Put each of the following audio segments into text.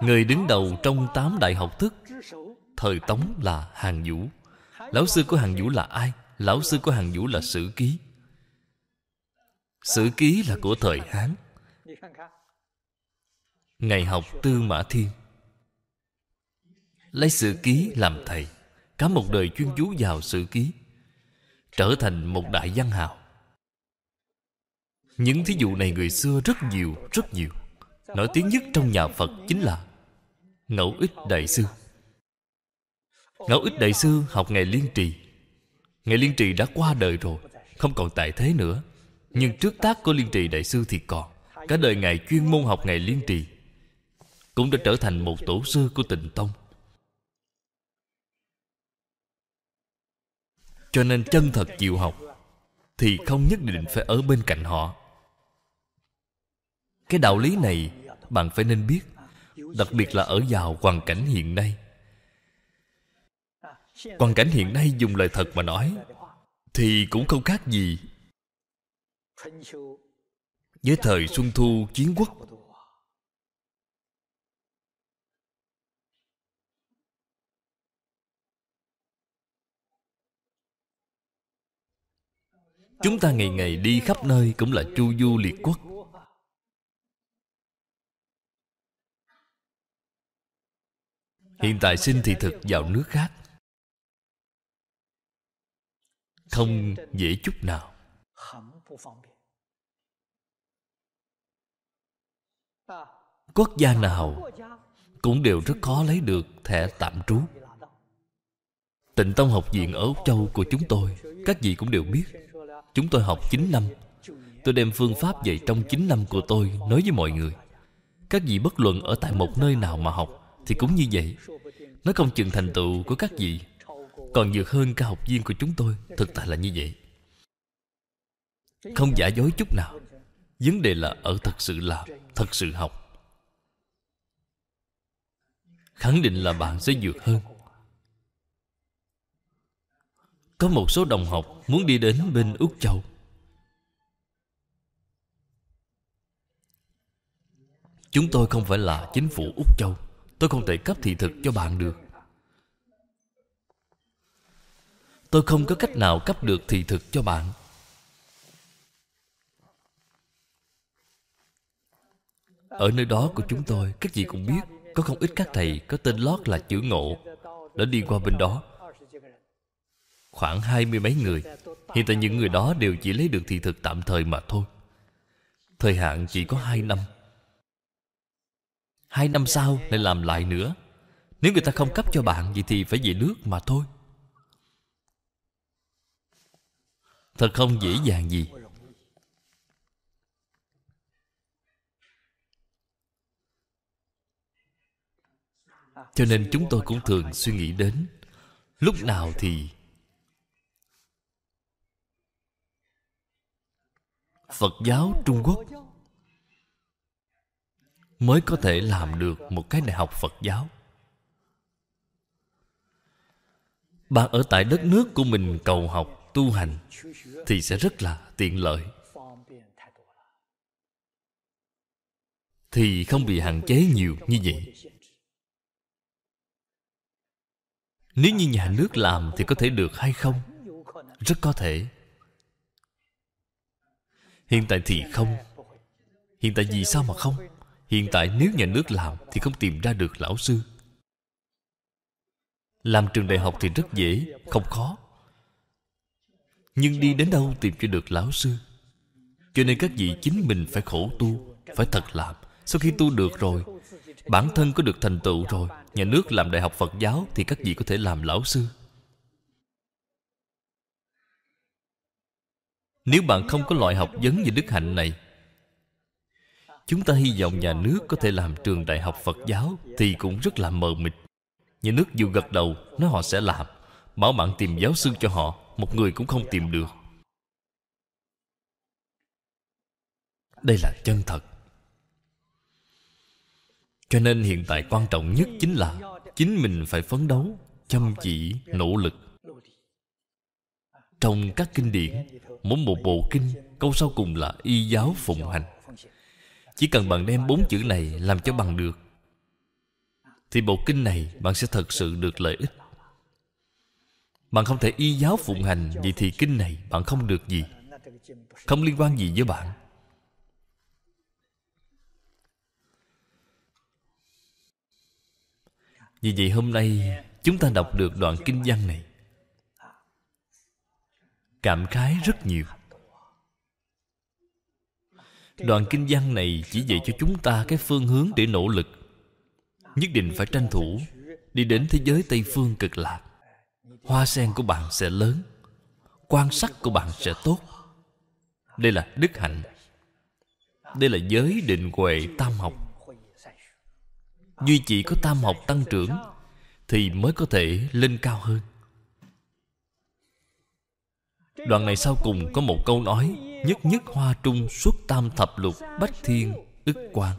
Người đứng đầu trong tám đại học thức Thời Tống là Hàng Vũ Lão sư của Hàng Vũ là ai? Lão sư của Hàng Vũ là Sử Ký Sử Ký là của thời Hán Ngày học Tư Mã Thiên Lấy Sử Ký làm thầy Cả một đời chuyên chú vào Sử Ký Trở thành một đại văn hào Những thí dụ này người xưa rất nhiều, rất nhiều Nổi tiếng nhất trong nhà Phật chính là Ngẫu ích Đại Sư Ngẫu ích Đại Sư học Ngài Liên Trì Ngài Liên Trì đã qua đời rồi Không còn tại thế nữa Nhưng trước tác của Liên Trì Đại Sư thì còn Cả đời Ngài chuyên môn học Ngài Liên Trì Cũng đã trở thành một tổ sư của tịnh Tông Cho nên chân thật chịu học Thì không nhất định phải ở bên cạnh họ Cái đạo lý này bạn phải nên biết đặc biệt là ở vào hoàn cảnh hiện nay hoàn cảnh hiện nay dùng lời thật mà nói thì cũng không khác gì với thời xuân thu chiến quốc chúng ta ngày ngày đi khắp nơi cũng là chu du liệt quốc Hiện tại sinh thì thực vào nước khác Không dễ chút nào Quốc gia nào Cũng đều rất khó lấy được thẻ tạm trú Tịnh Tông học viện ở Úc Châu của chúng tôi Các vị cũng đều biết Chúng tôi học 9 năm Tôi đem phương pháp dạy trong 9 năm của tôi Nói với mọi người Các vị bất luận ở tại một nơi nào mà học thì cũng như vậy Nó không chừng thành tựu của các vị Còn vượt hơn các học viên của chúng tôi Thực tại là như vậy Không giả dối chút nào Vấn đề là ở thật sự làm Thật sự học Khẳng định là bạn sẽ vượt hơn Có một số đồng học muốn đi đến bên Úc Châu Chúng tôi không phải là chính phủ Úc Châu Tôi không thể cấp thị thực cho bạn được Tôi không có cách nào cấp được thị thực cho bạn Ở nơi đó của chúng tôi Các vị cũng biết Có không ít các thầy có tên lót là chữ ngộ Đã đi qua bên đó Khoảng hai mươi mấy người Hiện tại những người đó đều chỉ lấy được thị thực tạm thời mà thôi Thời hạn chỉ có hai năm Hai năm sau lại làm lại nữa Nếu người ta không cấp cho bạn Vậy thì phải về nước mà thôi Thật không dễ dàng gì Cho nên chúng tôi cũng thường suy nghĩ đến Lúc nào thì Phật giáo Trung Quốc mới có thể làm được một cái đại học phật giáo bạn ở tại đất nước của mình cầu học tu hành thì sẽ rất là tiện lợi thì không bị hạn chế nhiều như vậy nếu như nhà nước làm thì có thể được hay không rất có thể hiện tại thì không hiện tại vì sao mà không Hiện tại nếu nhà nước làm Thì không tìm ra được lão sư Làm trường đại học thì rất dễ Không khó Nhưng đi đến đâu tìm cho được lão sư Cho nên các vị chính mình phải khổ tu Phải thật làm Sau khi tu được rồi Bản thân có được thành tựu rồi Nhà nước làm đại học Phật giáo Thì các vị có thể làm lão sư Nếu bạn không có loại học vấn về đức hạnh này Chúng ta hy vọng nhà nước có thể làm trường đại học Phật giáo Thì cũng rất là mờ mịt Nhà nước dù gật đầu Nói họ sẽ làm Bảo bạn tìm giáo sư cho họ Một người cũng không tìm được Đây là chân thật Cho nên hiện tại quan trọng nhất chính là Chính mình phải phấn đấu Chăm chỉ, nỗ lực Trong các kinh điển Mỗi một bộ kinh Câu sau cùng là y giáo phụng hành chỉ cần bạn đem bốn chữ này làm cho bằng được Thì bộ kinh này bạn sẽ thật sự được lợi ích Bạn không thể y giáo phụng hành Vậy thì kinh này bạn không được gì Không liên quan gì với bạn Vì vậy hôm nay Chúng ta đọc được đoạn kinh văn này Cảm khái rất nhiều Đoạn kinh văn này chỉ dạy cho chúng ta cái phương hướng để nỗ lực Nhất định phải tranh thủ Đi đến thế giới Tây Phương cực lạc Hoa sen của bạn sẽ lớn Quan sát của bạn sẽ tốt Đây là đức hạnh Đây là giới định huệ tam học Duy chỉ có tam học tăng trưởng Thì mới có thể lên cao hơn Đoạn này sau cùng có một câu nói Nhất nhất hoa trung suốt tam thập lục Bách thiên ức quang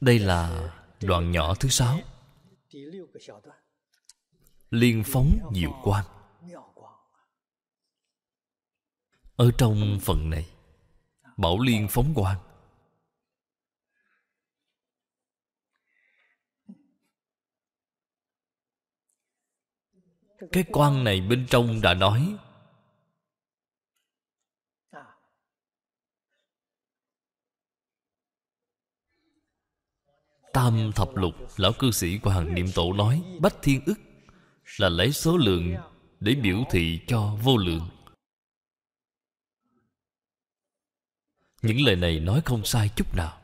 Đây là đoạn nhỏ thứ sáu Liên phóng diệu quang Ở trong phần này Bảo Liên phóng quang Cái quan này bên trong đã nói Tam thập lục Lão cư sĩ của hằng Niệm Tổ nói Bách thiên ức Là lấy số lượng Để biểu thị cho vô lượng những lời này nói không sai chút nào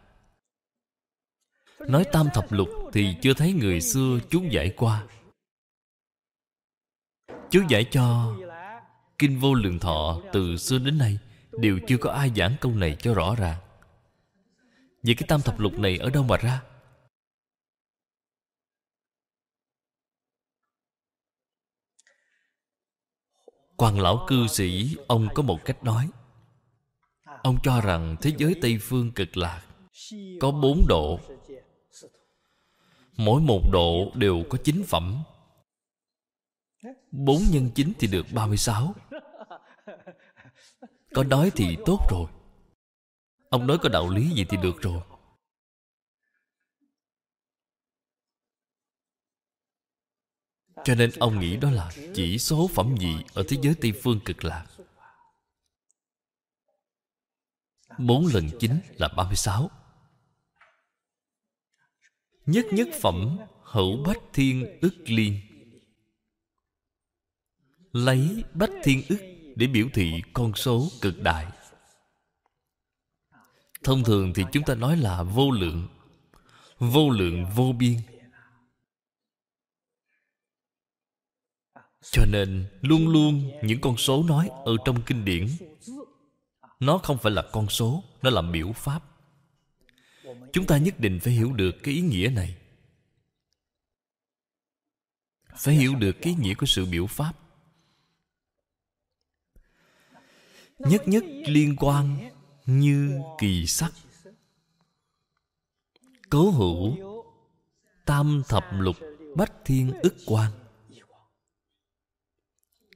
nói tam thập lục thì chưa thấy người xưa chú giải qua chú giải cho kinh vô lượng thọ từ xưa đến nay đều chưa có ai giảng câu này cho rõ ràng vậy cái tam thập lục này ở đâu mà ra quan lão cư sĩ ông có một cách nói ông cho rằng thế giới tây phương cực lạc có bốn độ mỗi một độ đều có chín phẩm bốn nhân chín thì được ba mươi sáu. Có nói thì tốt rồi Ông nói có đạo lý gì thì được rồi Cho nên ông nghĩ đó là chỉ số phẩm gì ở thế giới Tây Phương cực lạc 4 lần 9 là 36 Nhất nhất phẩm hữu bách thiên ức liên Lấy bách thiên ức để biểu thị con số cực đại Thông thường thì chúng ta nói là vô lượng Vô lượng vô biên Cho nên luôn luôn những con số nói ở trong kinh điển nó không phải là con số nó là biểu pháp chúng ta nhất định phải hiểu được cái ý nghĩa này phải hiểu được cái ý nghĩa của sự biểu pháp nhất nhất liên quan như kỳ sắc cố hữu tam thập lục bách thiên ức quan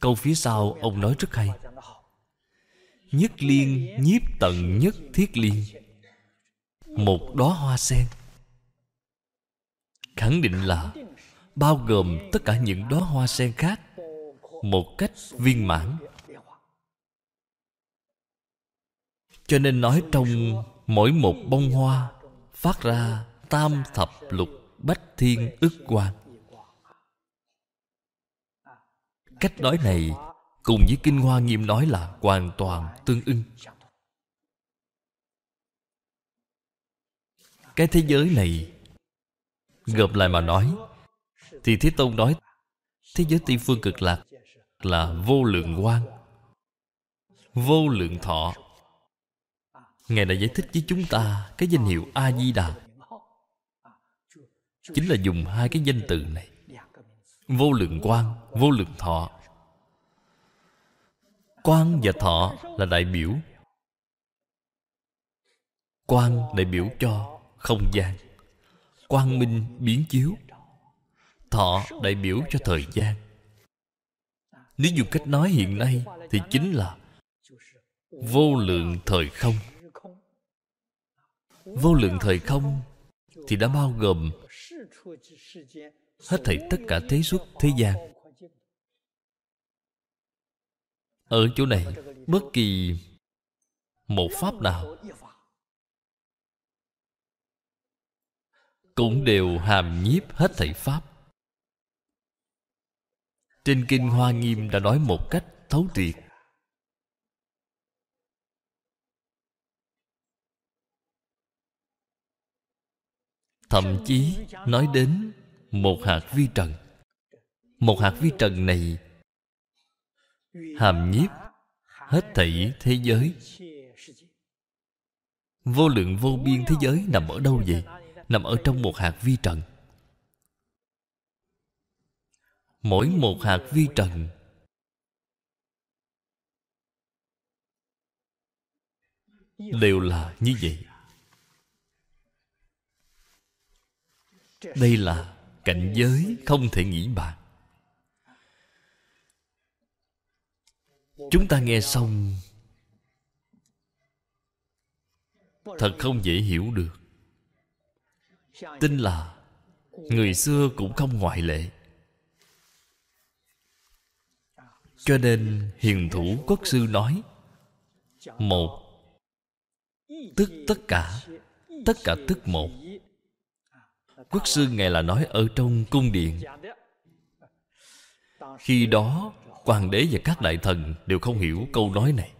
câu phía sau ông nói rất hay nhất liên nhiếp tận nhất thiết liên một đóa hoa sen khẳng định là bao gồm tất cả những đóa hoa sen khác một cách viên mãn cho nên nói trong mỗi một bông hoa phát ra tam thập lục bách thiên ức quan cách nói này cùng với kinh hoa nghiêm nói là hoàn toàn tương ưng cái thế giới này gộp lại mà nói thì thế tôn nói thế giới tây phương cực lạc là vô lượng quang vô lượng thọ ngài đã giải thích với chúng ta cái danh hiệu a di đà chính là dùng hai cái danh từ này vô lượng quang vô lượng thọ Quan và thọ là đại biểu Quan đại biểu cho không gian Quang minh biến chiếu Thọ đại biểu cho thời gian Nếu dùng cách nói hiện nay Thì chính là Vô lượng thời không Vô lượng thời không Thì đã bao gồm Hết thảy tất cả thế xuất thế gian Ở chỗ này Bất kỳ Một pháp nào Cũng đều hàm nhiếp hết thảy pháp Trên Kinh Hoa Nghiêm đã nói một cách thấu triệt Thậm chí nói đến một hạt vi trần Một hạt vi trần này hàm nhiếp hết thảy thế giới vô lượng vô biên thế giới nằm ở đâu vậy nằm ở trong một hạt vi trần mỗi một hạt vi trần đều là như vậy đây là cảnh giới không thể nghĩ bàn Chúng ta nghe xong Thật không dễ hiểu được Tin là Người xưa cũng không ngoại lệ Cho nên hiền thủ quốc sư nói Một Tức tất cả Tất cả tức một Quốc sư Ngài là nói ở trong cung điện Khi đó Quan đế và các đại thần đều không hiểu câu nói này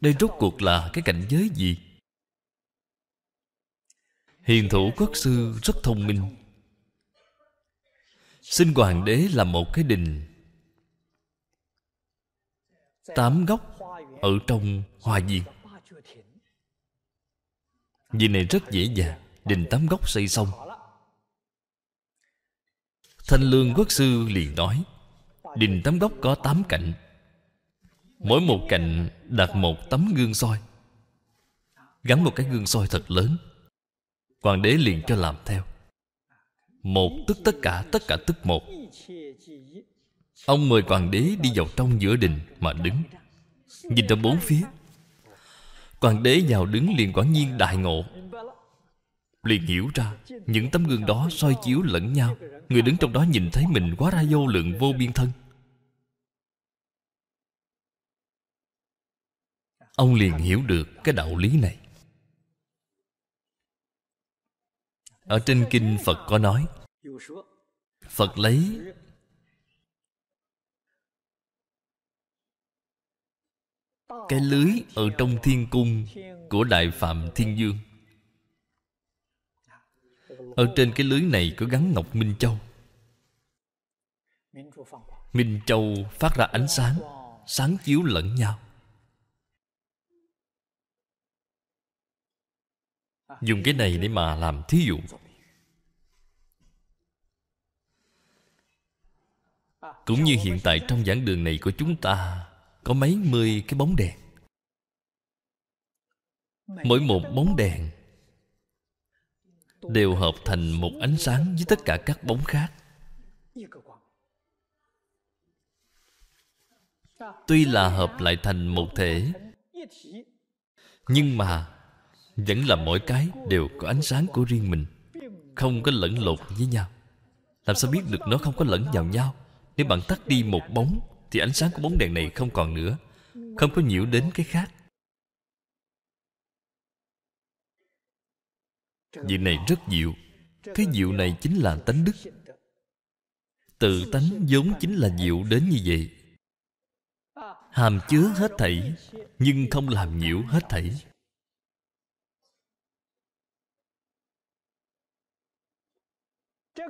Đây rốt cuộc là cái cảnh giới gì? Hiền thủ quốc sư rất thông minh Xin hoàng đế là một cái đình Tám góc ở trong hoa viên Vì này rất dễ dàng Đình tám góc xây xong Thanh Lương Quốc Sư liền nói Đình tấm góc có 8 cạnh Mỗi một cạnh đặt một tấm gương soi Gắn một cái gương soi thật lớn Hoàng đế liền cho làm theo Một tức tất cả, tất cả tức một Ông mời hoàng đế đi vào trong giữa đình mà đứng Nhìn ra bốn phía Hoàng đế vào đứng liền quả nhiên đại ngộ liền hiểu ra những tấm gương đó soi chiếu lẫn nhau người đứng trong đó nhìn thấy mình quá ra vô lượng vô biên thân ông liền hiểu được cái đạo lý này ở trên kinh phật có nói phật lấy cái lưới ở trong thiên cung của đại phạm thiên dương ở trên cái lưới này có gắn Ngọc Minh Châu Minh Châu phát ra ánh sáng Sáng chiếu lẫn nhau Dùng cái này để mà làm thí dụ Cũng như hiện tại trong giảng đường này của chúng ta Có mấy mươi cái bóng đèn Mỗi một bóng đèn đều hợp thành một ánh sáng với tất cả các bóng khác tuy là hợp lại thành một thể nhưng mà vẫn là mỗi cái đều có ánh sáng của riêng mình không có lẫn lộn với nhau làm sao biết được nó không có lẫn vào nhau nếu bạn tắt đi một bóng thì ánh sáng của bóng đèn này không còn nữa không có nhiễu đến cái khác Việc này rất diệu Cái diệu này chính là tánh đức Tự tánh vốn chính là diệu đến như vậy Hàm chứa hết thảy Nhưng không làm nhiễu hết thảy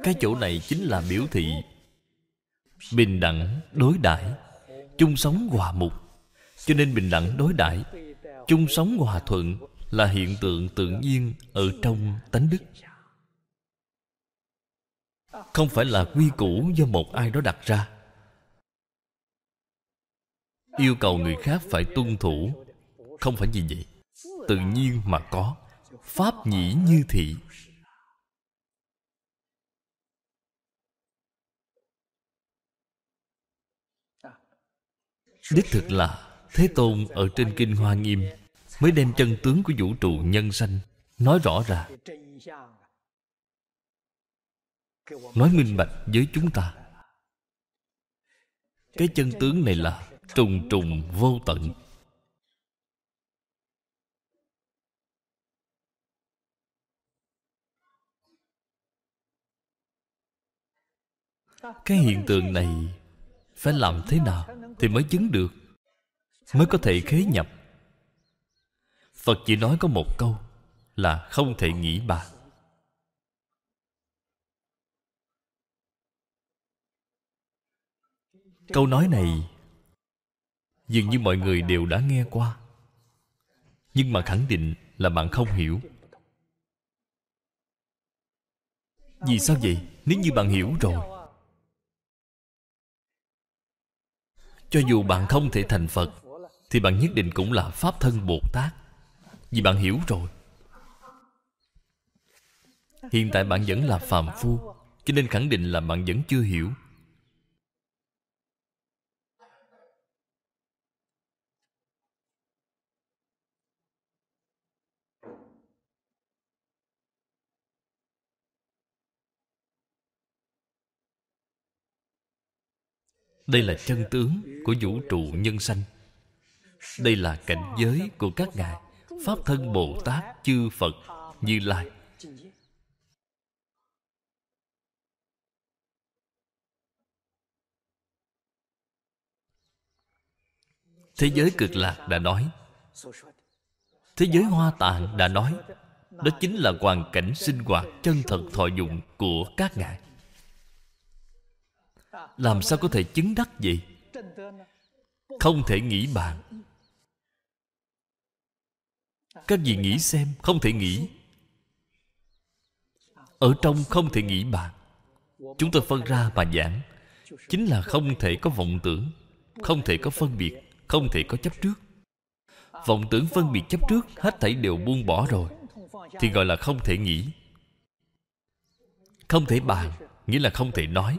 Cái chỗ này chính là biểu thị Bình đẳng đối đãi chung sống hòa mục Cho nên bình đẳng đối đãi chung sống hòa thuận là hiện tượng tự nhiên ở trong tánh đức không phải là quy củ do một ai đó đặt ra yêu cầu người khác phải tuân thủ không phải gì vậy tự nhiên mà có pháp nhĩ như thị đích thực là thế tôn ở trên kinh hoa nghiêm Mới đem chân tướng của vũ trụ nhân sanh Nói rõ ra Nói minh bạch với chúng ta Cái chân tướng này là Trùng trùng vô tận Cái hiện tượng này Phải làm thế nào Thì mới chứng được Mới có thể khế nhập Phật chỉ nói có một câu Là không thể nghĩ bàn Câu nói này Dường như mọi người đều đã nghe qua Nhưng mà khẳng định là bạn không hiểu Vì sao vậy? Nếu như bạn hiểu rồi Cho dù bạn không thể thành Phật Thì bạn nhất định cũng là Pháp thân Bồ Tát vì bạn hiểu rồi Hiện tại bạn vẫn là phàm phu Cho nên khẳng định là bạn vẫn chưa hiểu Đây là chân tướng của vũ trụ nhân sanh Đây là cảnh giới của các ngài pháp thân bồ tát chư phật như lai thế giới cực lạc đã nói thế giới hoa tạng đã nói đó chính là hoàn cảnh sinh hoạt chân thật thọ dụng của các ngài làm sao có thể chứng đắc gì không thể nghĩ bạn các vị nghĩ xem không thể nghĩ ở trong không thể nghĩ bạc chúng tôi phân ra mà giảng chính là không thể có vọng tưởng không thể có phân biệt không thể có chấp trước vọng tưởng phân biệt chấp trước hết thảy đều buông bỏ rồi thì gọi là không thể nghĩ không thể bàn nghĩa là không thể nói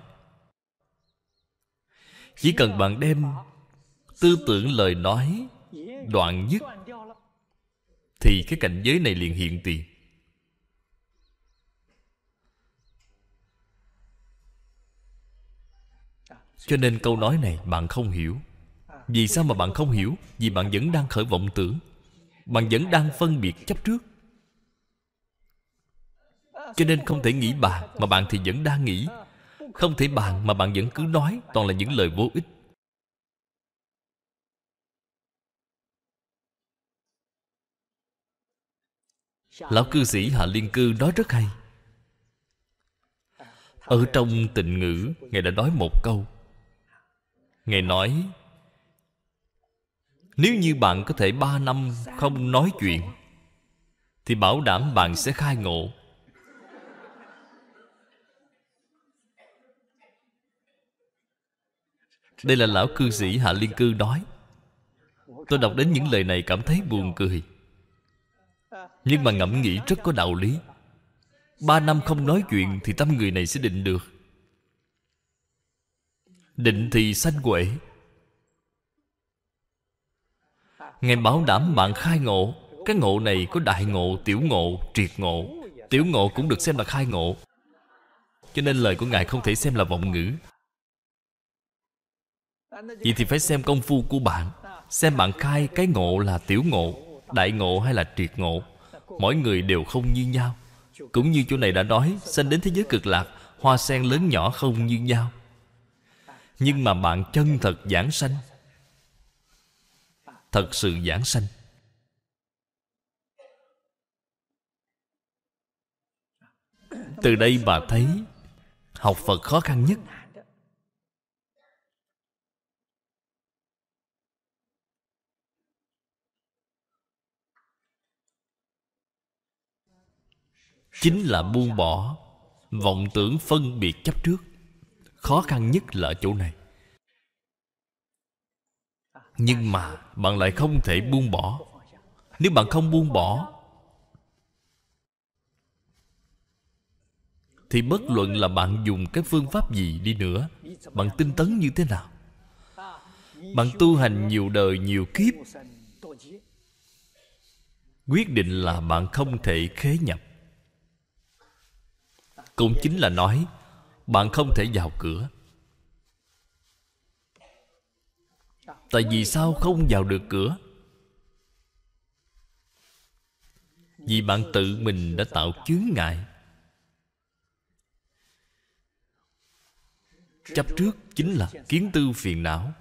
chỉ cần bạn đem tư tưởng lời nói đoạn dứt thì cái cảnh giới này liền hiện tiền cho nên câu nói này bạn không hiểu vì sao mà bạn không hiểu vì bạn vẫn đang khởi vọng tưởng bạn vẫn đang phân biệt chấp trước cho nên không thể nghĩ bạn mà bạn thì vẫn đang nghĩ không thể bạn mà bạn vẫn cứ nói toàn là những lời vô ích Lão cư sĩ Hạ Liên Cư nói rất hay Ở trong tình ngữ Ngài đã nói một câu Ngài nói Nếu như bạn có thể ba năm không nói chuyện Thì bảo đảm bạn sẽ khai ngộ Đây là lão cư sĩ Hạ Liên Cư nói Tôi đọc đến những lời này cảm thấy buồn cười nhưng mà ngẫm nghĩ rất có đạo lý Ba năm không nói chuyện Thì tâm người này sẽ định được Định thì sanh huệ Ngài bảo đảm bạn khai ngộ Cái ngộ này có đại ngộ, tiểu ngộ, triệt ngộ Tiểu ngộ cũng được xem là khai ngộ Cho nên lời của Ngài không thể xem là vọng ngữ Vậy thì phải xem công phu của bạn Xem bạn khai cái ngộ là tiểu ngộ Đại ngộ hay là triệt ngộ mỗi người đều không như nhau cũng như chỗ này đã nói sanh đến thế giới cực lạc hoa sen lớn nhỏ không như nhau nhưng mà bạn chân thật giảng sanh thật sự giảng sanh từ đây bà thấy học phật khó khăn nhất chính là buông bỏ vọng tưởng phân biệt chấp trước khó khăn nhất là chỗ này nhưng mà bạn lại không thể buông bỏ nếu bạn không buông bỏ thì bất luận là bạn dùng cái phương pháp gì đi nữa bạn tinh tấn như thế nào bạn tu hành nhiều đời nhiều kiếp quyết định là bạn không thể khế nhập cũng chính là nói bạn không thể vào cửa tại vì sao không vào được cửa vì bạn tự mình đã tạo chướng ngại chấp trước chính là kiến tư phiền não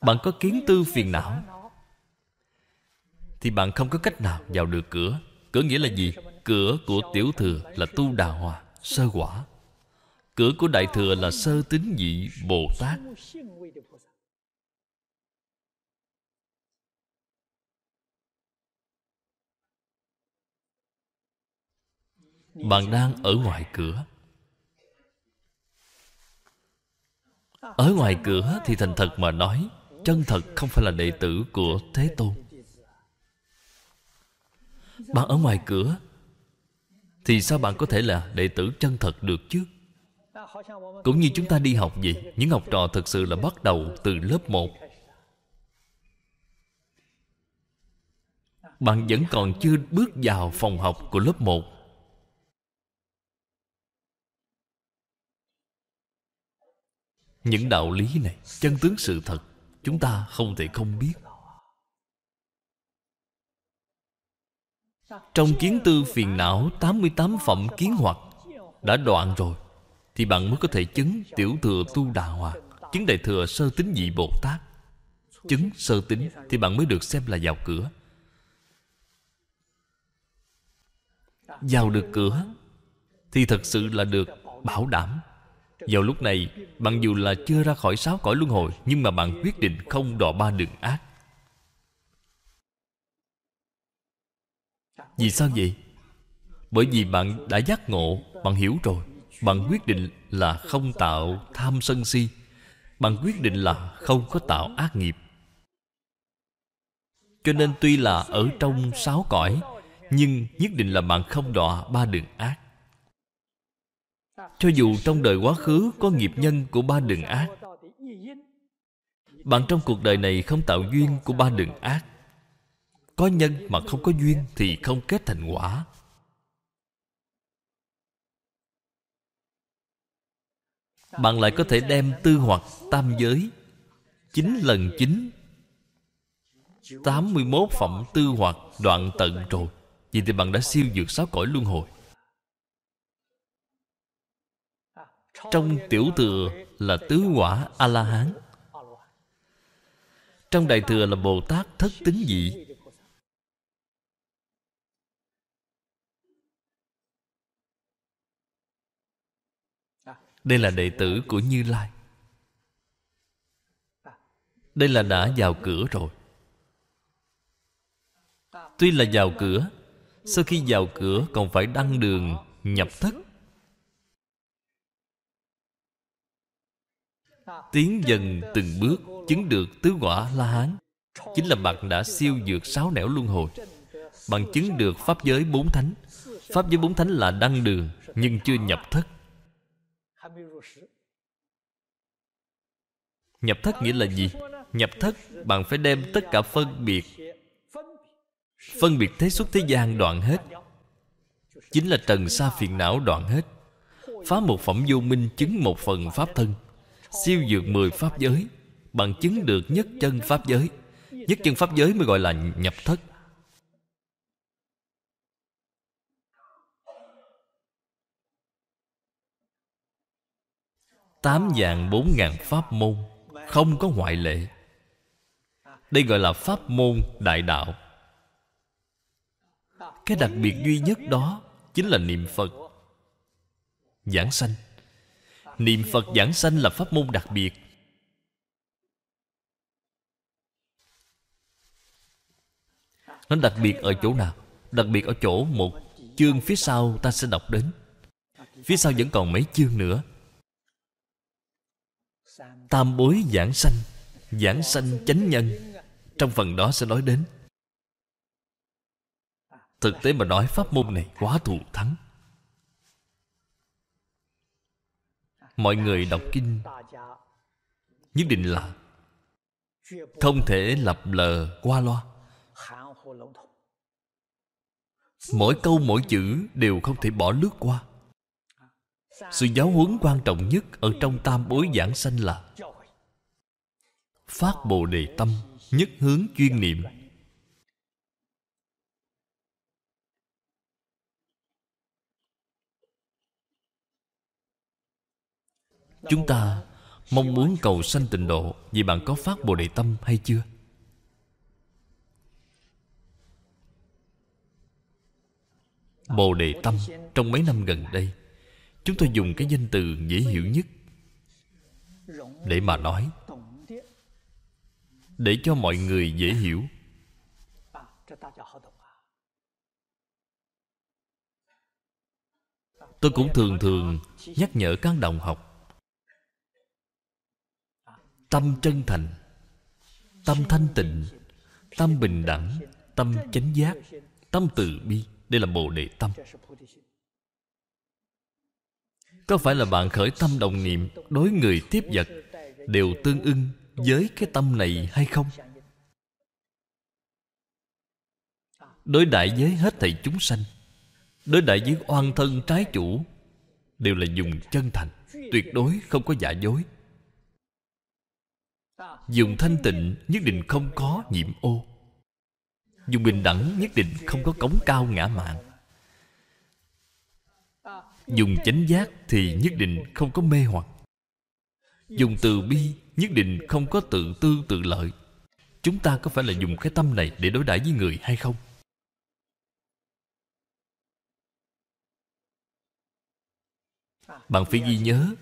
bạn có kiến tư phiền não thì bạn không có cách nào vào được cửa Cửa nghĩa là gì? Cửa của tiểu thừa là tu đà hòa Sơ quả Cửa của đại thừa là sơ tín nhị Bồ Tát Bạn đang ở ngoài cửa Ở ngoài cửa thì thành thật mà nói Chân thật không phải là đệ tử của Thế Tôn bạn ở ngoài cửa Thì sao bạn có thể là đệ tử chân thật được chứ Cũng như chúng ta đi học vậy Những học trò thật sự là bắt đầu từ lớp 1 Bạn vẫn còn chưa bước vào phòng học của lớp 1 Những đạo lý này Chân tướng sự thật Chúng ta không thể không biết Trong kiến tư phiền não 88 phẩm kiến hoặc Đã đoạn rồi Thì bạn mới có thể chứng tiểu thừa tu đà hòa Chứng đại thừa sơ tính dị Bồ Tát Chứng sơ tính Thì bạn mới được xem là vào cửa Vào được cửa Thì thật sự là được bảo đảm vào lúc này Bạn dù là chưa ra khỏi sáu cõi luân hồi Nhưng mà bạn quyết định không đọa ba đường ác Vì sao vậy? Bởi vì bạn đã giác ngộ Bạn hiểu rồi Bạn quyết định là không tạo tham sân si Bạn quyết định là không có tạo ác nghiệp Cho nên tuy là ở trong sáu cõi Nhưng nhất định là bạn không đọa ba đường ác Cho dù trong đời quá khứ có nghiệp nhân của ba đường ác Bạn trong cuộc đời này không tạo duyên của ba đường ác có nhân mà không có duyên Thì không kết thành quả Bạn lại có thể đem tư hoặc tam giới chín lần chín tám mươi 81 phẩm tư hoặc đoạn tận rồi Vậy thì bạn đã siêu vượt sáu cõi luân hồi Trong tiểu thừa là tứ quả A-la-hán Trong đại thừa là Bồ Tát thất tính dị Đây là đệ tử của Như Lai Đây là đã vào cửa rồi Tuy là vào cửa Sau khi vào cửa còn phải đăng đường nhập thất Tiến dần từng bước chứng được tứ quả La Hán Chính là bạn đã siêu dược sáu nẻo luân hồi bằng chứng được Pháp giới bốn thánh Pháp giới bốn thánh là đăng đường Nhưng chưa nhập thất Nhập thất nghĩa là gì? Nhập thất bạn phải đem tất cả phân biệt Phân biệt thế xuất thế gian đoạn hết Chính là trần xa phiền não đoạn hết Phá một phẩm vô minh chứng một phần pháp thân Siêu dược mười pháp giới Bạn chứng được nhất chân pháp giới Nhất chân pháp giới mới gọi là nhập thất Tám dạng bốn ngàn pháp môn Không có ngoại lệ Đây gọi là pháp môn đại đạo Cái đặc biệt duy nhất đó Chính là niệm Phật Giảng sanh Niệm Phật giảng sanh là pháp môn đặc biệt Nó đặc biệt ở chỗ nào? Đặc biệt ở chỗ một chương phía sau ta sẽ đọc đến Phía sau vẫn còn mấy chương nữa tam bối giảng sanh giảng sanh chánh nhân trong phần đó sẽ nói đến thực tế mà nói pháp môn này quá thù thắng mọi người đọc kinh nhất định là không thể lập lờ qua loa mỗi câu mỗi chữ đều không thể bỏ lướt qua sự giáo huấn quan trọng nhất ở trong tam bối giảng sanh là phát bồ đề tâm nhất hướng chuyên niệm chúng ta mong muốn cầu sanh tịnh độ vì bạn có phát bồ đề tâm hay chưa bồ đề tâm trong mấy năm gần đây chúng tôi dùng cái danh từ dễ hiểu nhất để mà nói để cho mọi người dễ hiểu tôi cũng thường thường nhắc nhở các đồng học tâm chân thành tâm thanh tịnh tâm bình đẳng tâm chánh giác tâm từ bi đây là bồ đề tâm có phải là bạn khởi tâm đồng niệm Đối người tiếp vật Đều tương ưng với cái tâm này hay không? Đối đại với hết thầy chúng sanh Đối đại với oan thân trái chủ Đều là dùng chân thành Tuyệt đối không có giả dối Dùng thanh tịnh nhất định không có nhiễm ô Dùng bình đẳng nhất định không có cống cao ngã mạng dùng chánh giác thì nhất định không có mê hoặc dùng từ bi nhất định không có tự tư tự lợi chúng ta có phải là dùng cái tâm này để đối đãi với người hay không bạn phải ghi nhớ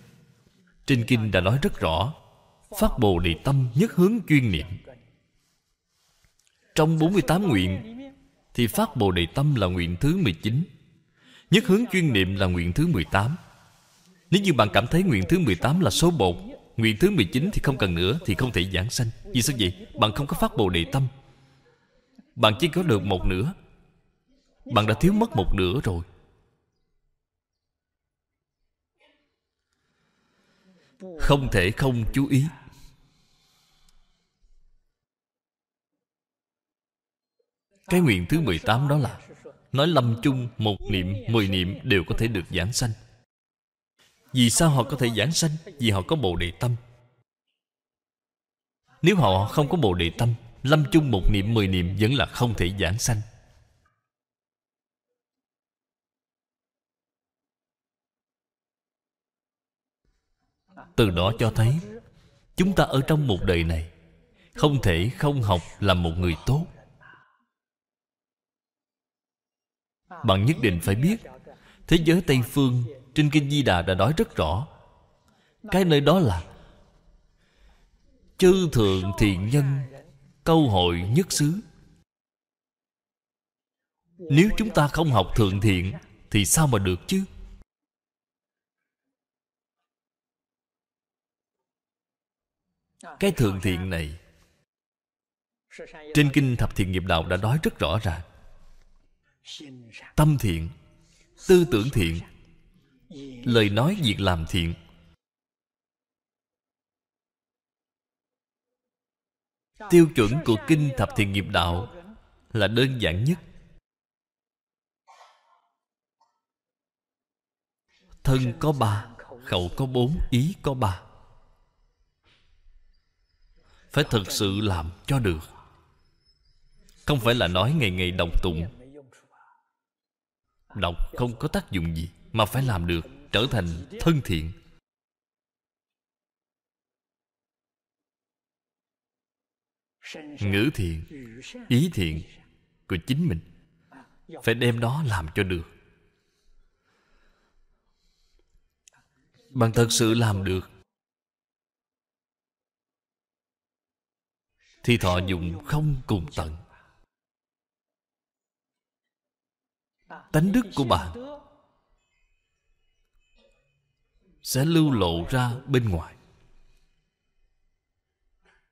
trên kinh đã nói rất rõ phát bồ đề tâm nhất hướng chuyên niệm trong 48 nguyện thì phát bồ đề tâm là nguyện thứ 19 Nhất hướng chuyên niệm là nguyện thứ 18 Nếu như bạn cảm thấy nguyện thứ 18 là số 1 Nguyện thứ 19 thì không cần nữa Thì không thể giảng sanh Vì sao vậy? Bạn không có phát bồ đề tâm Bạn chỉ có được một nửa Bạn đã thiếu mất một nửa rồi Không thể không chú ý Cái nguyện thứ 18 đó là Nói lâm chung một niệm, mười niệm đều có thể được giảng sanh Vì sao họ có thể giảng sanh? Vì họ có bồ đề tâm Nếu họ không có bồ đề tâm Lâm chung một niệm, mười niệm vẫn là không thể giảng sanh Từ đó cho thấy Chúng ta ở trong một đời này Không thể không học làm một người tốt Bạn nhất định phải biết Thế giới Tây Phương Trên Kinh Di Đà đã nói rất rõ Cái nơi đó là Chư thượng thiện nhân Câu hội nhất xứ Nếu chúng ta không học thượng thiện Thì sao mà được chứ Cái thượng thiện này Trên Kinh Thập Thiện Nghiệp Đạo đã nói rất rõ ràng tâm thiện tư tưởng thiện lời nói việc làm thiện tiêu chuẩn của kinh thập thiện nghiệp đạo là đơn giản nhất thân có ba khẩu có bốn ý có ba phải thật sự làm cho được không phải là nói ngày ngày đọc tụng độc không có tác dụng gì mà phải làm được trở thành thân thiện ngữ thiện ý thiện của chính mình phải đem đó làm cho được bạn thật sự làm được thì thọ dụng không cùng tận tánh đức của bạn sẽ lưu lộ ra bên ngoài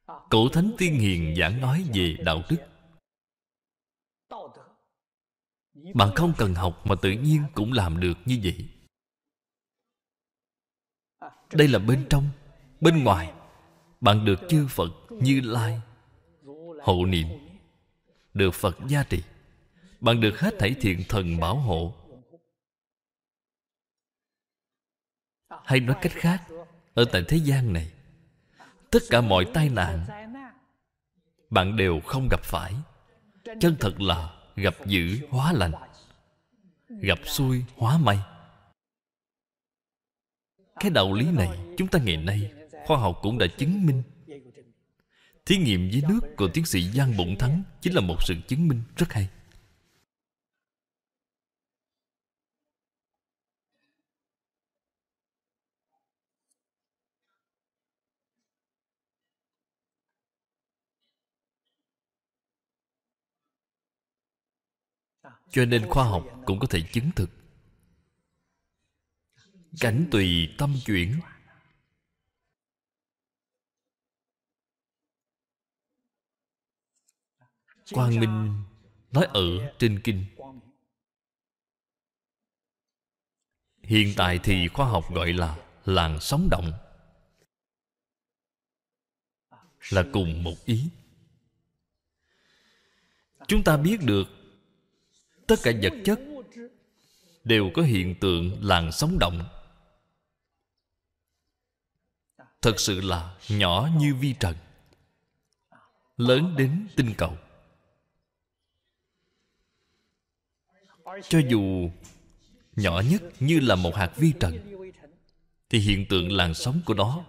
cổ thánh tiên hiền giảng nói về đạo đức bạn không cần học mà tự nhiên cũng làm được như vậy đây là bên trong bên ngoài bạn được chư phật như lai hộ niệm được phật gia trì bạn được hết thảy thiện thần bảo hộ Hay nói cách khác Ở tại thế gian này Tất cả mọi tai nạn Bạn đều không gặp phải Chân thật là gặp dữ hóa lành Gặp xui hóa may Cái đạo lý này chúng ta ngày nay Khoa học cũng đã chứng minh Thí nghiệm dưới nước của tiến sĩ Giang Bụng Thắng Chính là một sự chứng minh rất hay cho nên khoa học cũng có thể chứng thực cảnh tùy tâm chuyển quang minh nói ở trên kinh hiện tại thì khoa học gọi là làn sóng động là cùng một ý chúng ta biết được tất cả vật chất đều có hiện tượng làn sóng động thật sự là nhỏ như vi trần lớn đến tinh cầu cho dù nhỏ nhất như là một hạt vi trần thì hiện tượng làn sóng của nó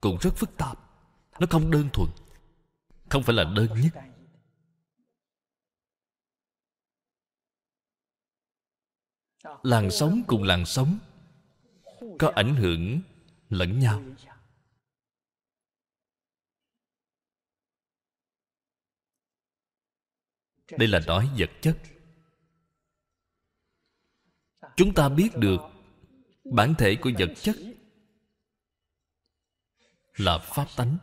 cũng rất phức tạp nó không đơn thuần không phải là đơn nhất làn sóng cùng làn sóng có ảnh hưởng lẫn nhau đây là nói vật chất chúng ta biết được bản thể của vật chất là pháp tánh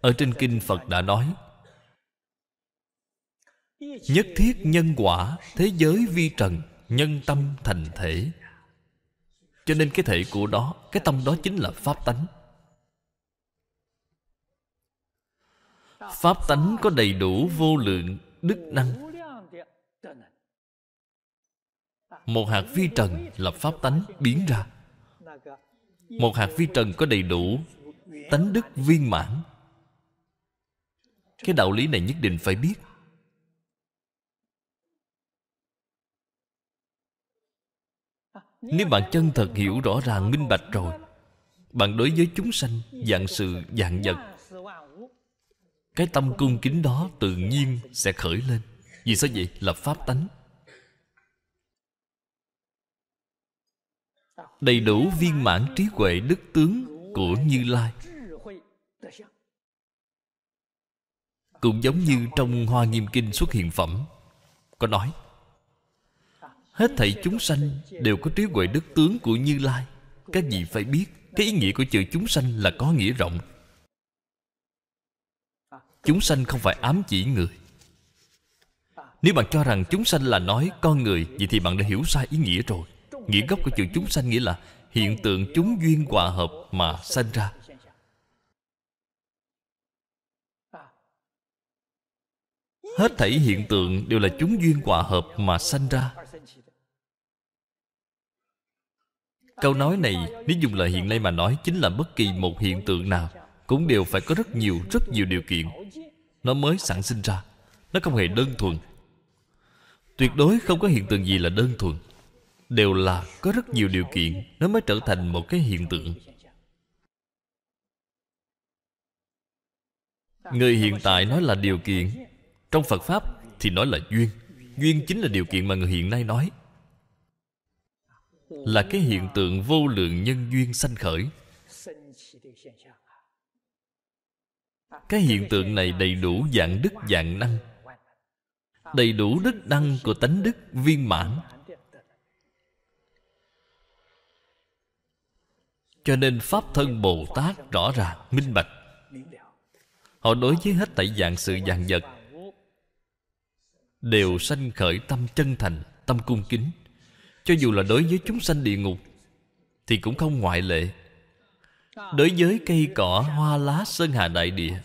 ở trên kinh phật đã nói nhất thiết nhân quả thế giới vi trần nhân tâm thành thể cho nên cái thể của đó cái tâm đó chính là pháp tánh pháp tánh có đầy đủ vô lượng đức năng một hạt vi trần là pháp tánh biến ra một hạt vi trần có đầy đủ tánh đức viên mãn cái đạo lý này nhất định phải biết Nếu bạn chân thật hiểu rõ ràng minh bạch rồi Bạn đối với chúng sanh Dạng sự dạng vật Cái tâm cung kính đó Tự nhiên sẽ khởi lên Vì sao vậy? Là pháp tánh Đầy đủ viên mãn trí huệ đức tướng Của Như Lai Cũng giống như trong Hoa Nghiêm Kinh xuất hiện phẩm Có nói Hết thảy chúng sanh đều có trí huệ đức tướng của Như Lai Các vị phải biết Cái ý nghĩa của chữ chúng sanh là có nghĩa rộng Chúng sanh không phải ám chỉ người Nếu bạn cho rằng chúng sanh là nói con người Vậy thì bạn đã hiểu sai ý nghĩa rồi Nghĩa gốc của chữ chúng sanh nghĩa là Hiện tượng chúng duyên hòa hợp mà sanh ra Hết thảy hiện tượng đều là chúng duyên hòa hợp mà sanh ra Câu nói này nếu dùng lời hiện nay mà nói Chính là bất kỳ một hiện tượng nào Cũng đều phải có rất nhiều, rất nhiều điều kiện Nó mới sản sinh ra Nó không hề đơn thuần Tuyệt đối không có hiện tượng gì là đơn thuần Đều là có rất nhiều điều kiện Nó mới trở thành một cái hiện tượng Người hiện tại nói là điều kiện Trong Phật Pháp thì nói là duyên Duyên chính là điều kiện mà người hiện nay nói là cái hiện tượng vô lượng nhân duyên sanh khởi cái hiện tượng này đầy đủ dạng đức dạng năng đầy đủ đức năng của tánh đức viên mãn cho nên pháp thân bồ tát rõ ràng minh bạch họ đối với hết tại dạng sự dạng vật đều sanh khởi tâm chân thành tâm cung kính cho dù là đối với chúng sanh địa ngục Thì cũng không ngoại lệ Đối với cây cỏ, hoa lá, sơn hà đại địa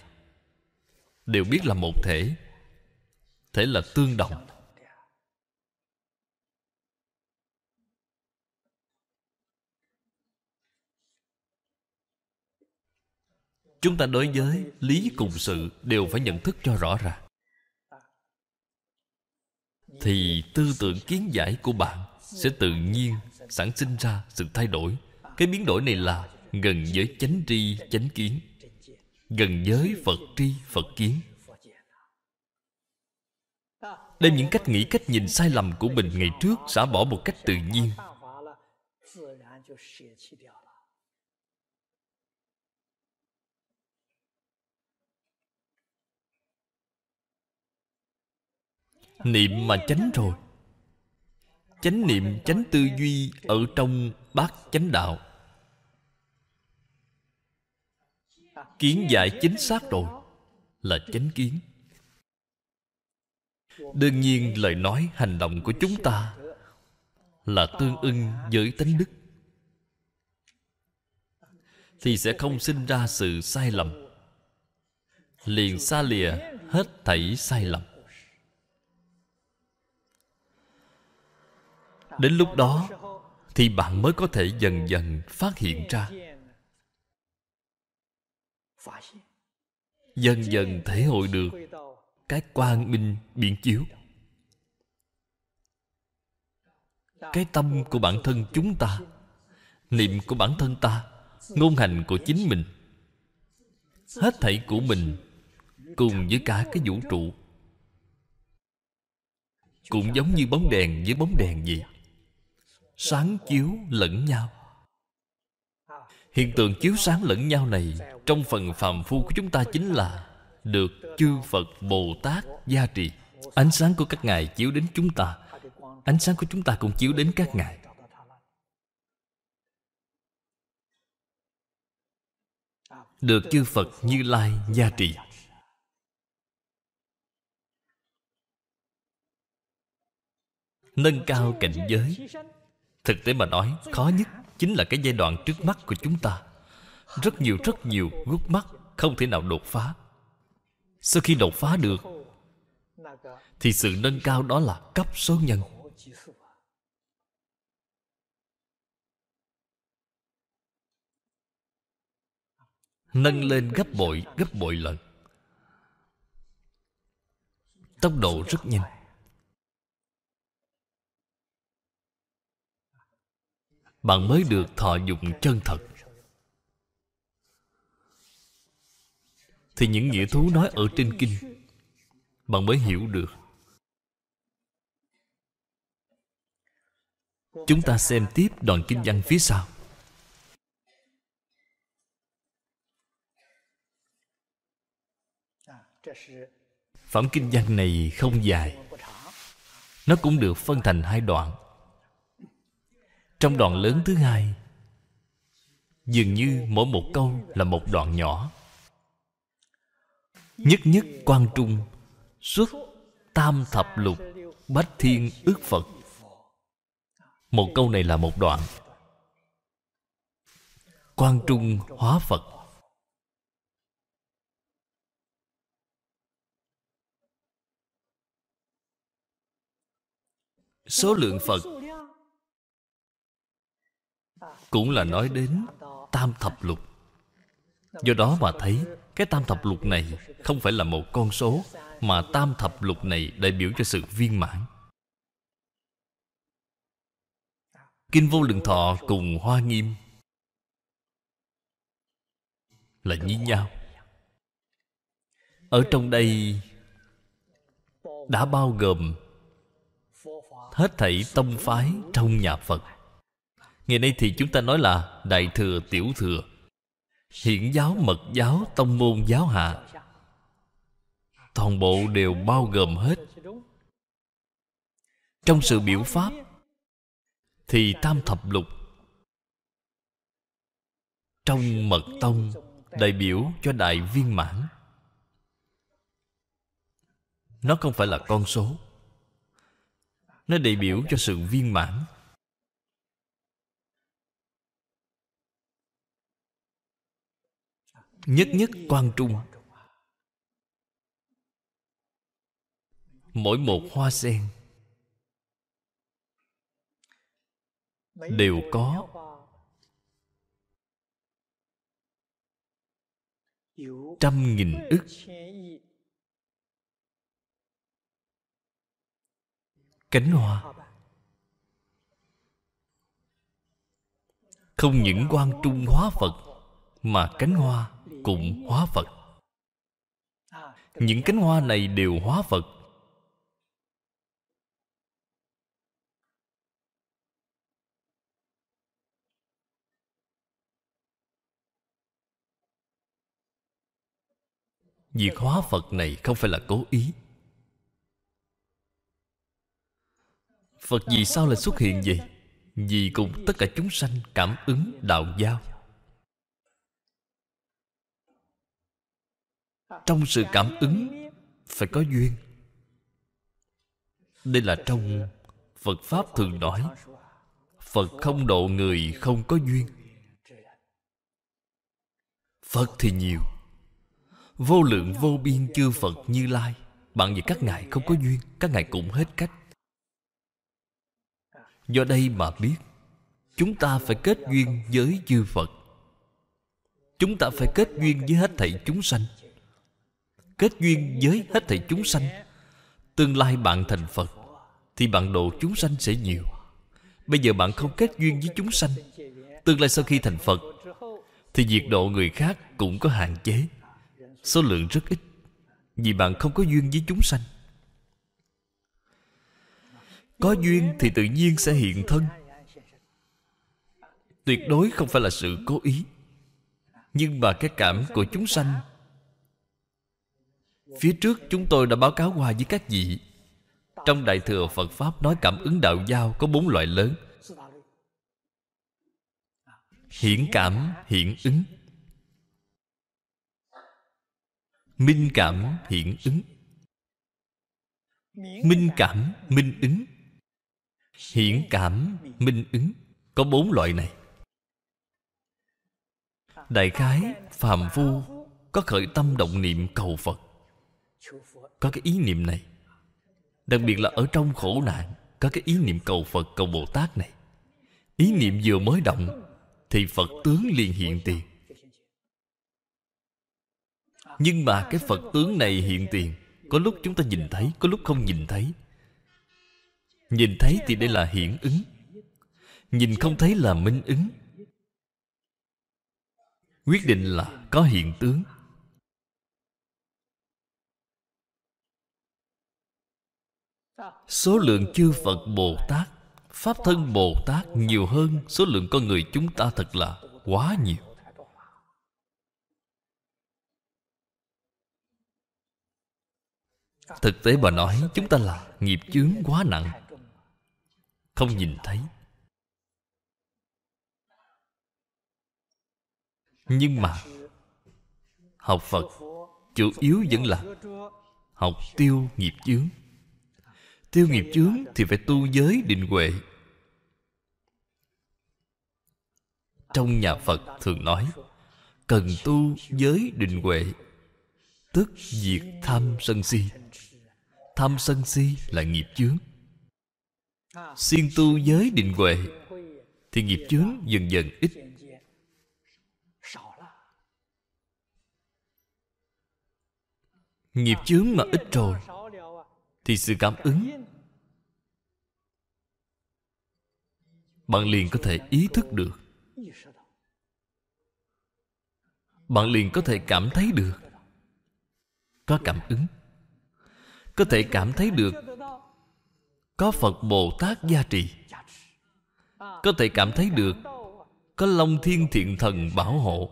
Đều biết là một thể Thể là tương đồng Chúng ta đối với lý cùng sự Đều phải nhận thức cho rõ ràng Thì tư tưởng kiến giải của bạn sẽ tự nhiên sản sinh ra sự thay đổi cái biến đổi này là gần với chánh tri chánh kiến gần với phật tri phật kiến đem những cách nghĩ cách nhìn sai lầm của mình ngày trước xả bỏ một cách tự nhiên niệm mà chánh rồi chánh niệm chánh tư duy ở trong bát chánh đạo kiến giải chính xác rồi là chánh kiến đương nhiên lời nói hành động của chúng ta là tương ưng với tánh đức thì sẽ không sinh ra sự sai lầm liền xa lìa hết thảy sai lầm đến lúc đó thì bạn mới có thể dần dần phát hiện ra dần dần thể hội được cái quang minh biển chiếu cái tâm của bản thân chúng ta niệm của bản thân ta ngôn hành của chính mình hết thảy của mình cùng với cả cái vũ trụ cũng giống như bóng đèn với bóng đèn vậy sáng chiếu lẫn nhau hiện tượng chiếu sáng lẫn nhau này trong phần phàm phu của chúng ta chính là được chư phật bồ tát gia trì ánh sáng của các ngài chiếu đến chúng ta ánh sáng của chúng ta cũng chiếu đến các ngài được chư phật như lai gia trì nâng cao cảnh giới Thực tế mà nói Khó nhất chính là cái giai đoạn trước mắt của chúng ta Rất nhiều rất nhiều gút mắt Không thể nào đột phá Sau khi đột phá được Thì sự nâng cao đó là cấp số nhân Nâng lên gấp bội, gấp bội lần Tốc độ rất nhanh bạn mới được thọ dụng chân thật thì những nghĩa thú nói ở trên kinh bạn mới hiểu được chúng ta xem tiếp đoạn kinh văn phía sau phẩm kinh văn này không dài nó cũng được phân thành hai đoạn trong đoạn lớn thứ hai dường như mỗi một câu là một đoạn nhỏ nhất nhất quan trung xuất tam thập lục bách thiên ước phật một câu này là một đoạn quan trung hóa phật số lượng phật cũng là nói đến tam thập lục do đó mà thấy cái tam thập lục này không phải là một con số mà tam thập lục này đại biểu cho sự viên mãn kinh vô lượng thọ cùng hoa nghiêm là như nhau ở trong đây đã bao gồm hết thảy tông phái trong nhà phật Ngày nay thì chúng ta nói là Đại Thừa Tiểu Thừa Hiển giáo, mật giáo, tông môn giáo hạ Toàn bộ đều bao gồm hết Trong sự biểu pháp Thì tam thập lục Trong mật tông Đại biểu cho đại viên mãn Nó không phải là con số Nó đại biểu cho sự viên mãn nhất nhất quan trung mỗi một hoa sen đều có trăm nghìn ức cánh hoa không những quan trung hóa phật mà cánh hoa cũng hóa phật những cánh hoa này đều hóa phật việc hóa phật này không phải là cố ý phật vì sao lại xuất hiện vậy vì cùng tất cả chúng sanh cảm ứng đạo giao trong sự cảm ứng phải có duyên đây là trong phật pháp thường nói phật không độ người không có duyên phật thì nhiều vô lượng vô biên chư phật như lai bạn và các ngài không có duyên các ngài cũng hết cách do đây mà biết chúng ta phải kết duyên với chư phật chúng ta phải kết duyên với hết thảy chúng sanh kết duyên với hết thảy chúng sanh tương lai bạn thành phật thì bạn độ chúng sanh sẽ nhiều bây giờ bạn không kết duyên với chúng sanh tương lai sau khi thành phật thì việc độ người khác cũng có hạn chế số lượng rất ít vì bạn không có duyên với chúng sanh có duyên thì tự nhiên sẽ hiện thân tuyệt đối không phải là sự cố ý nhưng mà cái cảm của chúng sanh Phía trước chúng tôi đã báo cáo qua với các vị Trong Đại Thừa Phật Pháp nói cảm ứng đạo giao có bốn loại lớn Hiển cảm, hiển ứng Minh cảm, hiển ứng Minh cảm, minh ứng Hiển cảm, minh ứng Có bốn loại này Đại khái, phàm phu Có khởi tâm động niệm cầu Phật có cái ý niệm này đặc biệt là ở trong khổ nạn có cái ý niệm cầu phật cầu bồ tát này ý niệm vừa mới động thì phật tướng liền hiện tiền nhưng mà cái phật tướng này hiện tiền có lúc chúng ta nhìn thấy có lúc không nhìn thấy nhìn thấy thì đây là hiện ứng nhìn không thấy là minh ứng quyết định là có hiện tướng số lượng chư phật bồ tát pháp thân bồ tát nhiều hơn số lượng con người chúng ta thật là quá nhiều thực tế bà nói chúng ta là nghiệp chướng quá nặng không nhìn thấy nhưng mà học phật chủ yếu vẫn là học tiêu nghiệp chướng tiêu nghiệp chướng thì phải tu giới định huệ trong nhà phật thường nói cần tu giới định huệ tức diệt tham sân si tham sân si là nghiệp chướng xuyên tu giới định huệ thì nghiệp chướng dần dần ít nghiệp chướng mà ít rồi thì sự cảm ứng bạn liền có thể ý thức được bạn liền có thể cảm thấy được có cảm ứng có thể cảm thấy được có phật bồ tát gia trì có thể cảm thấy được có long thiên thiện thần bảo hộ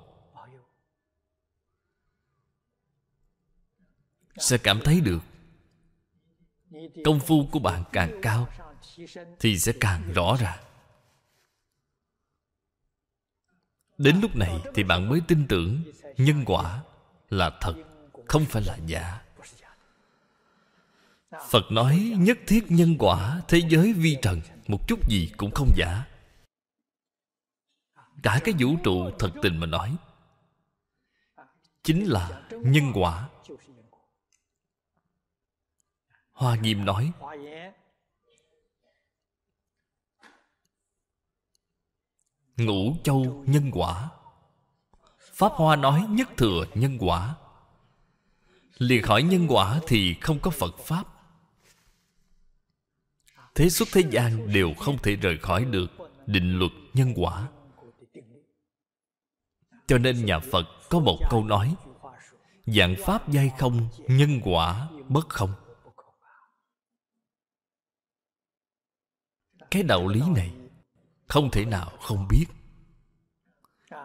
sẽ cảm thấy được công phu của bạn càng cao thì sẽ càng rõ ràng đến lúc này thì bạn mới tin tưởng nhân quả là thật không phải là giả phật nói nhất thiết nhân quả thế giới vi trần một chút gì cũng không giả cả cái vũ trụ thật tình mà nói chính là nhân quả Hoa Diêm nói Ngũ châu nhân quả Pháp Hoa nói nhất thừa nhân quả Liệt khỏi nhân quả thì không có Phật Pháp Thế xuất thế gian đều không thể rời khỏi được Định luật nhân quả Cho nên nhà Phật có một câu nói Dạng Pháp giai không Nhân quả bất không cái đạo lý này không thể nào không biết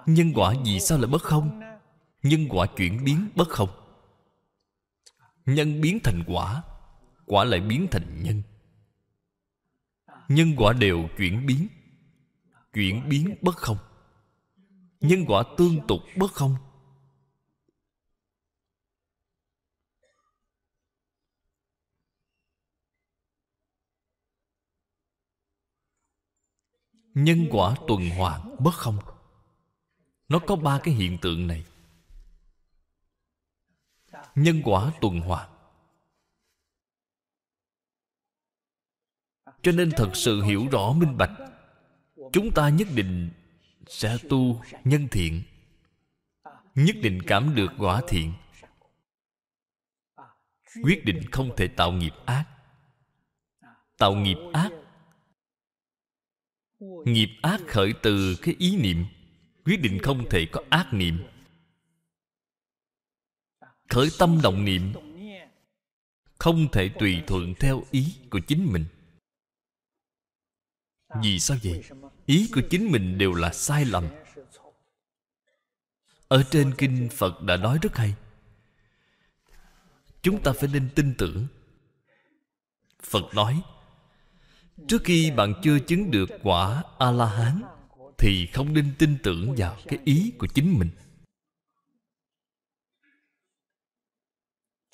nhân quả gì sao lại bất không nhân quả chuyển biến bất không nhân biến thành quả quả lại biến thành nhân nhân quả đều chuyển biến chuyển biến bất không nhân quả tương tục bất không nhân quả tuần hoàn bất không nó có ba cái hiện tượng này nhân quả tuần hoàn cho nên thật sự hiểu rõ minh bạch chúng ta nhất định sẽ tu nhân thiện nhất định cảm được quả thiện quyết định không thể tạo nghiệp ác tạo nghiệp ác nghiệp ác khởi từ cái ý niệm quyết định không thể có ác niệm khởi tâm động niệm không thể tùy thuận theo ý của chính mình vì sao vậy ý của chính mình đều là sai lầm ở trên kinh phật đã nói rất hay chúng ta phải nên tin tưởng phật nói trước khi bạn chưa chứng được quả a la hán thì không nên tin tưởng vào cái ý của chính mình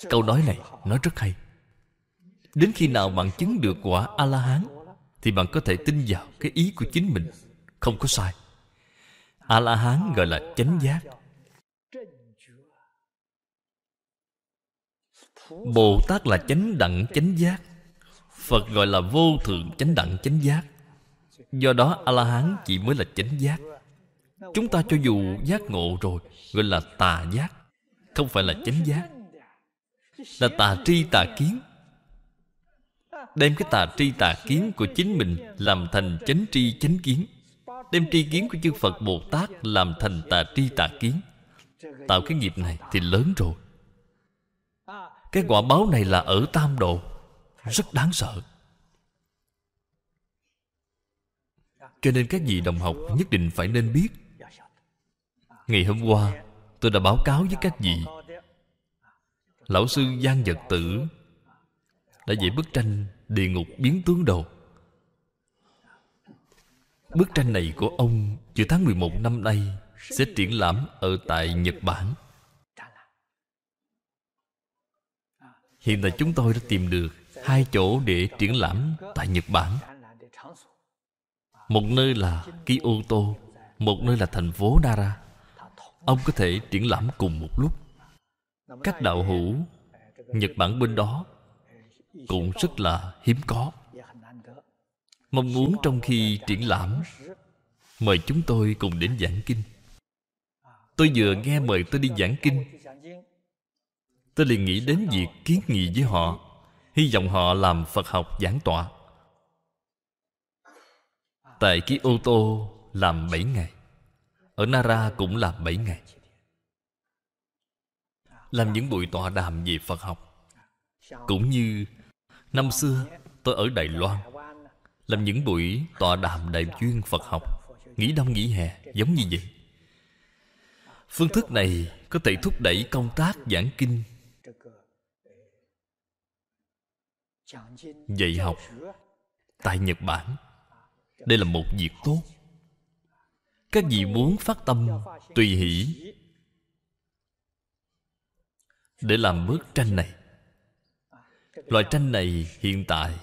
câu nói này nói rất hay đến khi nào bạn chứng được quả a la hán thì bạn có thể tin vào cái ý của chính mình không có sai a la hán gọi là chánh giác bồ tát là chánh đẳng chánh giác Phật gọi là vô thượng chánh đẳng chánh giác Do đó A-la-hán chỉ mới là chánh giác Chúng ta cho dù giác ngộ rồi Gọi là tà giác Không phải là chánh giác Là tà tri tà kiến Đem cái tà tri tà kiến của chính mình Làm thành chánh tri chánh kiến Đem tri kiến của chư Phật Bồ Tát Làm thành tà tri tà kiến Tạo cái nghiệp này thì lớn rồi Cái quả báo này là ở tam độ rất đáng sợ cho nên các vị đồng học nhất định phải nên biết ngày hôm qua tôi đã báo cáo với các vị lão sư giang vật tử đã vẽ bức tranh địa ngục biến tướng đồ bức tranh này của ông giữa tháng 11 năm nay sẽ triển lãm ở tại nhật bản hiện tại chúng tôi đã tìm được hai chỗ để triển lãm tại Nhật Bản. Một nơi là Kyoto, một nơi là thành phố Nara. Ông có thể triển lãm cùng một lúc. Các đạo hữu Nhật Bản bên đó cũng rất là hiếm có. Mong muốn trong khi triển lãm mời chúng tôi cùng đến giảng kinh. Tôi vừa nghe mời tôi đi giảng kinh Tôi liền nghĩ đến việc kiến nghị với họ Hy vọng họ làm Phật học giảng tọa Tại Kyoto làm 7 ngày Ở Nara cũng làm 7 ngày Làm những buổi tọa đàm về Phật học Cũng như Năm xưa tôi ở Đài Loan Làm những buổi tọa đàm đại chuyên Phật học Nghỉ đông nghỉ hè giống như vậy Phương thức này có thể thúc đẩy công tác giảng kinh dạy học tại nhật bản đây là một việc tốt các vị muốn phát tâm tùy hỷ để làm bức tranh này loại tranh này hiện tại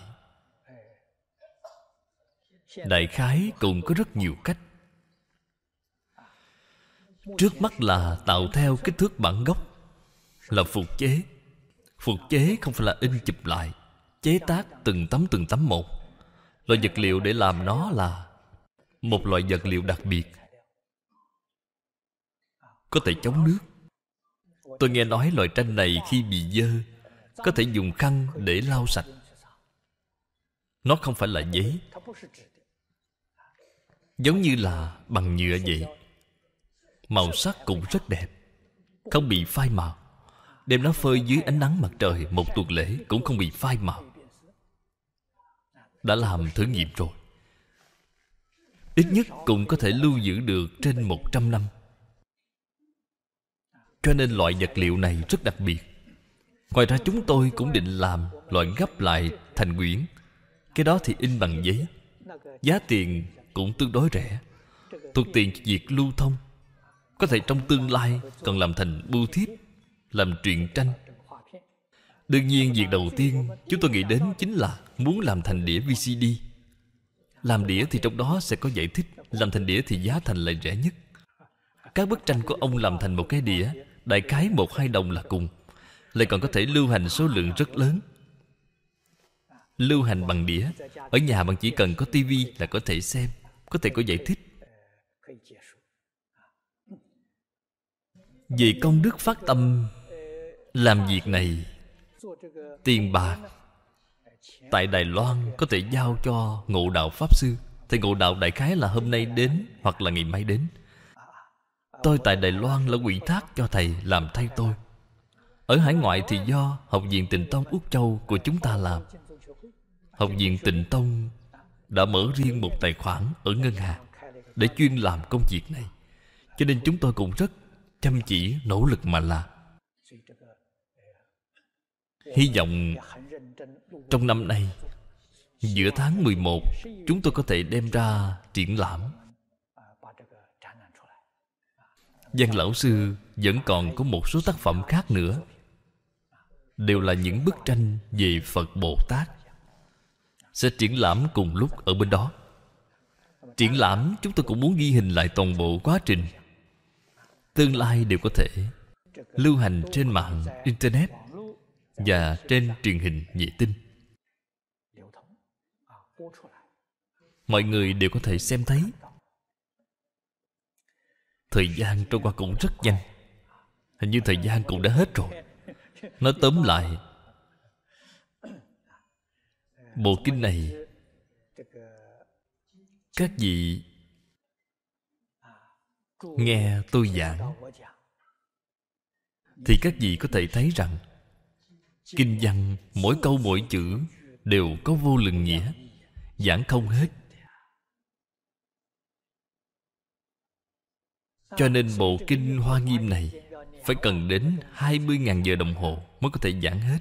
đại khái cũng có rất nhiều cách trước mắt là tạo theo kích thước bản gốc là phục chế phục chế không phải là in chụp lại chế tác từng tấm từng tấm một loại vật liệu để làm nó là một loại vật liệu đặc biệt có thể chống nước tôi nghe nói loại tranh này khi bị dơ có thể dùng khăn để lau sạch nó không phải là giấy giống như là bằng nhựa vậy màu sắc cũng rất đẹp không bị phai màu đem nó phơi dưới ánh nắng mặt trời một tuần lễ cũng không bị phai màu đã làm thử nghiệm rồi Ít nhất cũng có thể lưu giữ được trên 100 năm Cho nên loại vật liệu này rất đặc biệt Ngoài ra chúng tôi cũng định làm loại gấp lại thành quyển Cái đó thì in bằng giấy Giá tiền cũng tương đối rẻ Thuộc tiền việc lưu thông Có thể trong tương lai còn làm thành bưu thiếp Làm truyện tranh Đương nhiên việc đầu tiên chúng tôi nghĩ đến chính là muốn làm thành đĩa VCD. Làm đĩa thì trong đó sẽ có giải thích, làm thành đĩa thì giá thành lại rẻ nhất. Các bức tranh của ông làm thành một cái đĩa, đại khái một hai đồng là cùng. Lại còn có thể lưu hành số lượng rất lớn. Lưu hành bằng đĩa, ở nhà bạn chỉ cần có tivi là có thể xem, có thể có giải thích. Về công đức phát tâm làm việc này tiền bạc tại đài loan có thể giao cho ngộ đạo pháp sư thì ngộ đạo đại khái là hôm nay đến hoặc là ngày mai đến tôi tại đài loan là ủy thác cho thầy làm thay tôi ở hải ngoại thì do học viện tịnh tông úc châu của chúng ta làm học viện tịnh tông đã mở riêng một tài khoản ở ngân hàng để chuyên làm công việc này cho nên chúng tôi cũng rất chăm chỉ nỗ lực mà làm Hy vọng trong năm nay Giữa tháng 11 Chúng tôi có thể đem ra triển lãm Giang lão sư vẫn còn có một số tác phẩm khác nữa Đều là những bức tranh về Phật Bồ Tát Sẽ triển lãm cùng lúc ở bên đó Triển lãm chúng tôi cũng muốn ghi hình lại toàn bộ quá trình Tương lai đều có thể Lưu hành trên mạng Internet và trên truyền hình vệ tinh mọi người đều có thể xem thấy thời gian trôi qua cũng rất nhanh hình như thời gian cũng đã hết rồi nói tóm lại bộ kinh này các vị nghe tôi giảng thì các vị có thể thấy rằng Kinh văn mỗi câu mỗi chữ Đều có vô lượng nghĩa Giảng không hết Cho nên bộ kinh Hoa Nghiêm này Phải cần đến 20.000 giờ đồng hồ Mới có thể giảng hết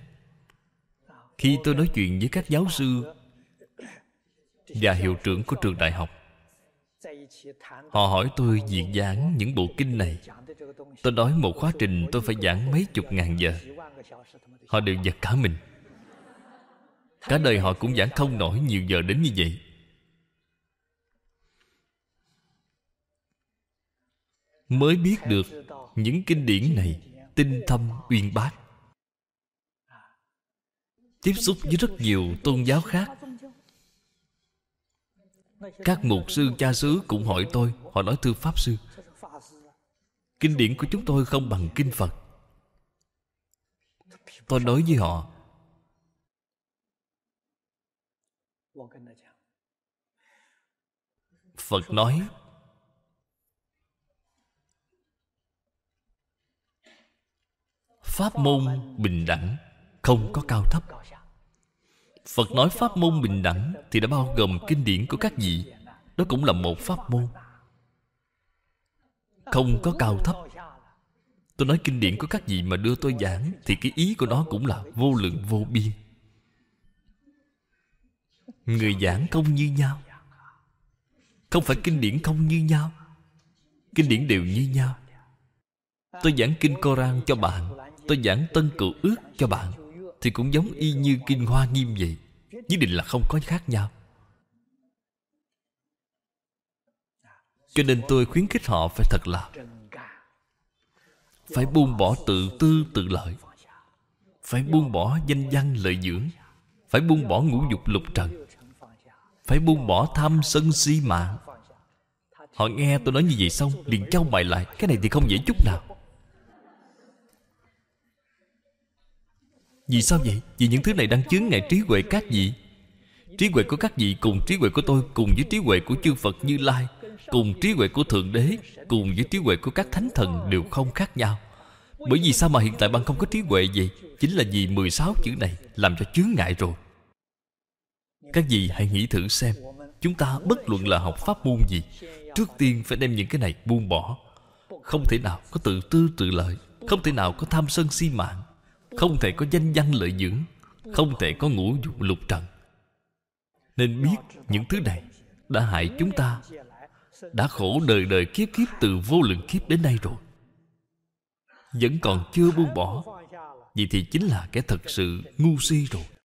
Khi tôi nói chuyện với các giáo sư Và hiệu trưởng của trường đại học Họ hỏi tôi việc giảng những bộ kinh này Tôi nói một khóa trình tôi phải giảng mấy chục ngàn giờ Họ đều giật cả mình Cả đời họ cũng giảng không nổi nhiều giờ đến như vậy Mới biết được những kinh điển này Tinh thâm uyên bác Tiếp xúc với rất nhiều tôn giáo khác Các mục sư cha xứ cũng hỏi tôi Họ nói thưa pháp sư Kinh điển của chúng tôi không bằng kinh Phật Tôi nói với họ Phật nói Pháp môn bình đẳng Không có cao thấp Phật nói pháp môn bình đẳng Thì đã bao gồm kinh điển của các vị Đó cũng là một pháp môn Không có cao thấp Tôi nói kinh điển của các vị mà đưa tôi giảng Thì cái ý của nó cũng là vô lượng vô biên Người giảng không như nhau Không phải kinh điển không như nhau Kinh điển đều như nhau Tôi giảng kinh Koran cho bạn Tôi giảng Tân Cựu Ước cho bạn Thì cũng giống y như kinh Hoa Nghiêm vậy Nhất định là không có khác nhau Cho nên tôi khuyến khích họ phải thật là phải buông bỏ tự tư tự lợi phải buông bỏ danh văn lợi dưỡng phải buông bỏ ngũ dục lục trần phải buông bỏ tham sân si mạng họ nghe tôi nói như vậy xong liền trao bài lại cái này thì không dễ chút nào vì sao vậy vì những thứ này đang chướng ngại trí huệ các vị trí huệ của các vị cùng trí huệ của tôi cùng với trí huệ của chư phật như lai cùng trí huệ của thượng đế cùng với trí huệ của các thánh thần đều không khác nhau bởi vì sao mà hiện tại bạn không có trí huệ gì chính là vì 16 chữ này làm cho chướng ngại rồi các vị hãy nghĩ thử xem chúng ta bất luận là học pháp môn gì trước tiên phải đem những cái này buông bỏ không thể nào có tự tư tự lợi không thể nào có tham sân si mạng không thể có danh văn lợi dưỡng không thể có ngũ dục lục trần nên biết những thứ này đã hại chúng ta đã khổ đời đời kiếp kiếp từ vô lượng kiếp đến nay rồi vẫn còn chưa buông bỏ vậy thì chính là kẻ thật sự ngu si rồi